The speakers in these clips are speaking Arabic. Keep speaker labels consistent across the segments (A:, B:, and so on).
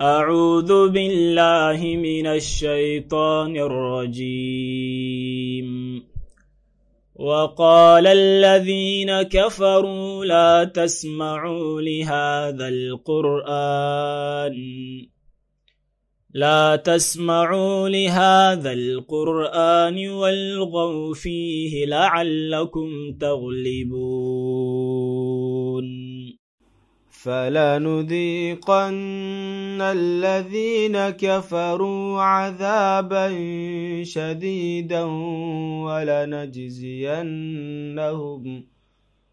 A: أعوذ بالله من الشيطان الرجيم وقال الذين كفروا لا تسمعوا لهذا القرآن لا تسمعوا لهذا القرآن والغوا فيه لعلكم تغلبون
B: فلنذيقن الذين كفروا عذابا شديدا ولنجزينهم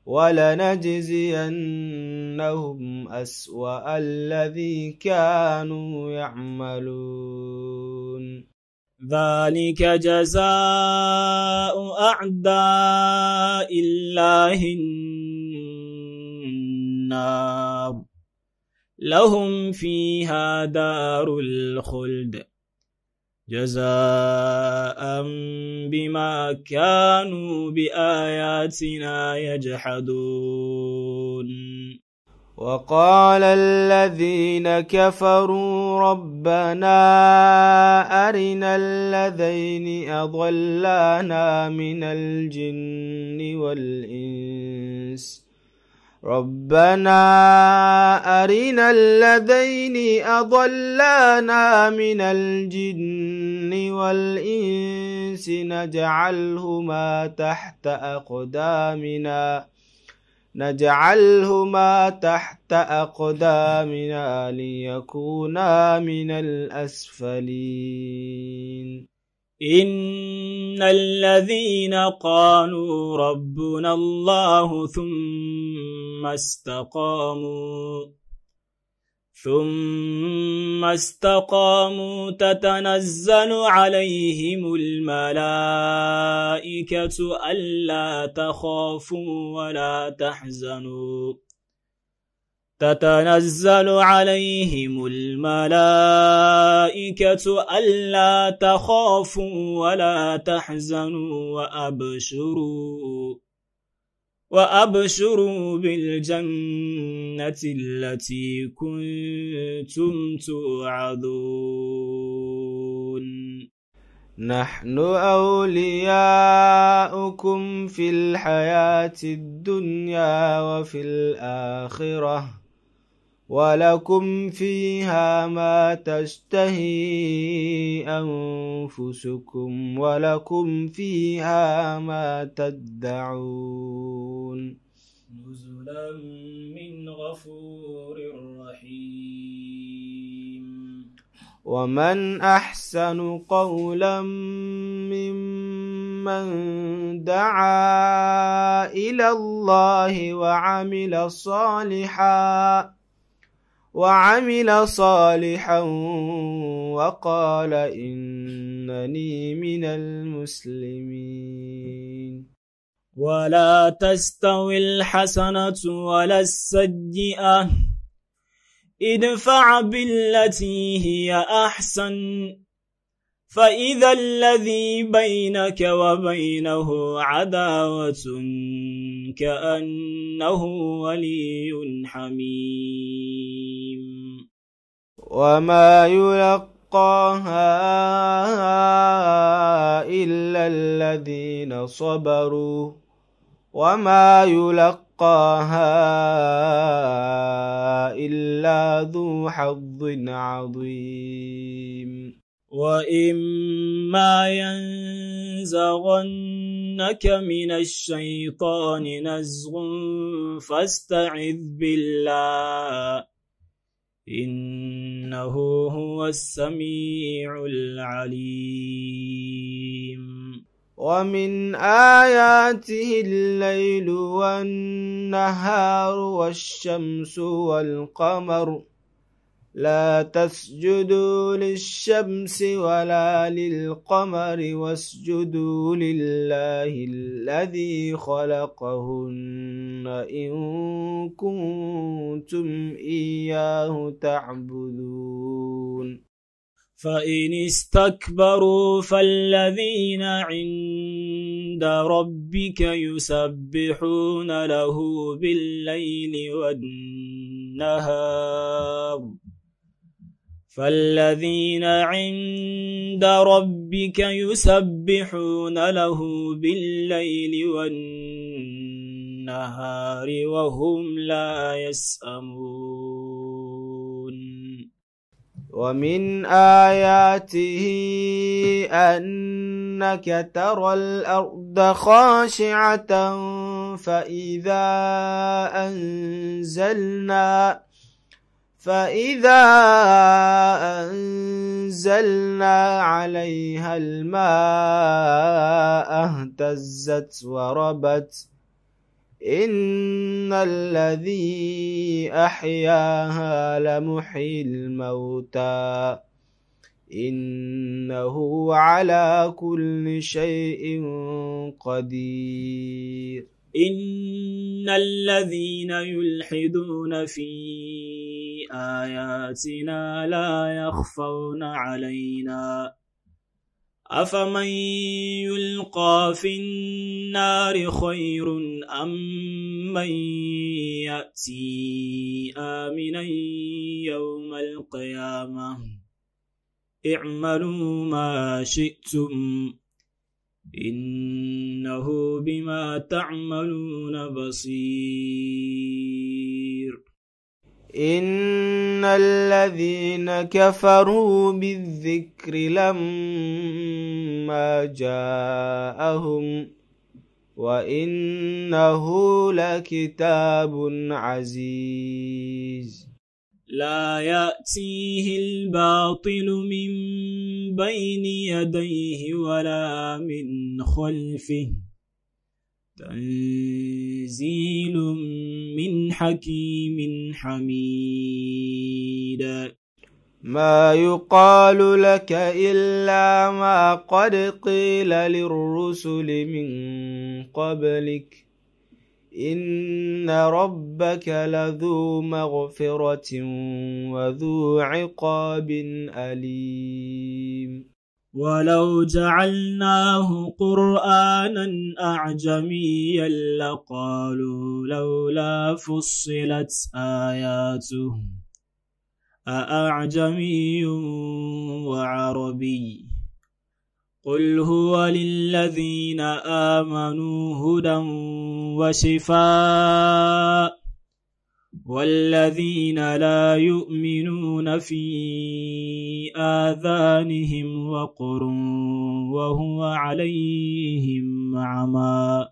B: ولنجزينهم أسوأ الذي كانوا يعملون ذلك جزاء
A: أعداء الله النار لهم فيها دار الخلد جزاء بما كانوا بآياتنا يجحدون
B: وقال الذين كفروا ربنا أرنا الذين أضلانا من الجن والإنس ربنا أرنا الذين أضلانا من الجن والإنس نجعلهما تحت أقدامنا نجعلهما تحت أقدامنا ليكونا من الأسفلين إن
A: الذين قالوا ربنا الله ثم ثم استقاموا ثم استقاموا تتنزل عليهم الملائكة ألا تخافوا ولا تحزنوا تتنزل عليهم الملائكة ألا تخافوا ولا تحزنوا وأبشروا وأبشروا بالجنة التي كنتم
B: توعدون نحن أولياؤكم في الحياة الدنيا وفي الآخرة ولكم فيها ما تشتهي أنفسكم ولكم فيها ما تدعون
A: نزلا من غفور رحيم
B: ومن أحسن قولا ممن دعا إلى الله وعمل صالحاً وعمل صالحا وقال إنني من المسلمين ولا تستوي الحسنة
A: ولا السيئة ادفع بالتي هي أحسن فإذا الذي بينك وبينه عداوة كأنه
B: ولي حميم وما يلقاها إلا الذين صبروا وما يلقاها إلا ذو حظ عظيم وإما
A: ينزغنك من الشيطان نزغ فاستعذ بالله إنه هو السميع العليم
B: ومن آياته الليل والنهار والشمس والقمر لا تسجدوا للشمس ولا للقمر واسجدوا لله الذي خلقهن إن كنتم إياه تعبدون
A: فإن استكبروا فالذين عند ربك يسبحون له بالليل والنهار فالذين عند ربك يسبحون له بالليل والنهار
B: وهم لا يسأمون ومن آياته أنك ترى الأرض خاشعة فإذا أنزلنا فإذا أنزلنا عليها الماء اهتزت وربت إن الذي أحياها لمحيي الموتى إنه على كل شيء قدير إن الذين
A: يلحدون في آياتنا لا يخفون علينا أفمن يلقى في النار خير أم من يأتي آمنا يوم القيامة اعملوا ما شئتم إنه بما تعملون
B: بصير إن الذين كفروا بالذكر لما جاءهم وإنه لكتاب عزيز لا يأتيه
A: الباطل من بين يديه ولا من خلفه تنزيل
B: من حكيم حميد ما يقال لك إلا ما قد قيل للرسل من قبلك إن ربك لذو مغفرة وذو عقاب أليم ولو جعلناه
A: قرآنا أعجميا لقالوا لولا فصلت آياته أأعجمي وعربي قل هو للذين آمنوا هدى وشفاء والذين لا يؤمنون في آذانهم وقر وهو عليهم عمى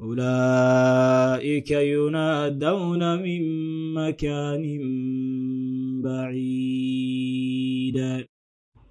A: أولئك ينادون من مكان
B: بعيد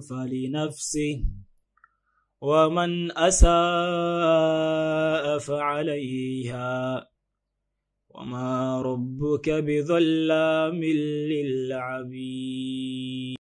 A: فلنفسه ومن أساء فعليها وما ربك بظلام للعبيد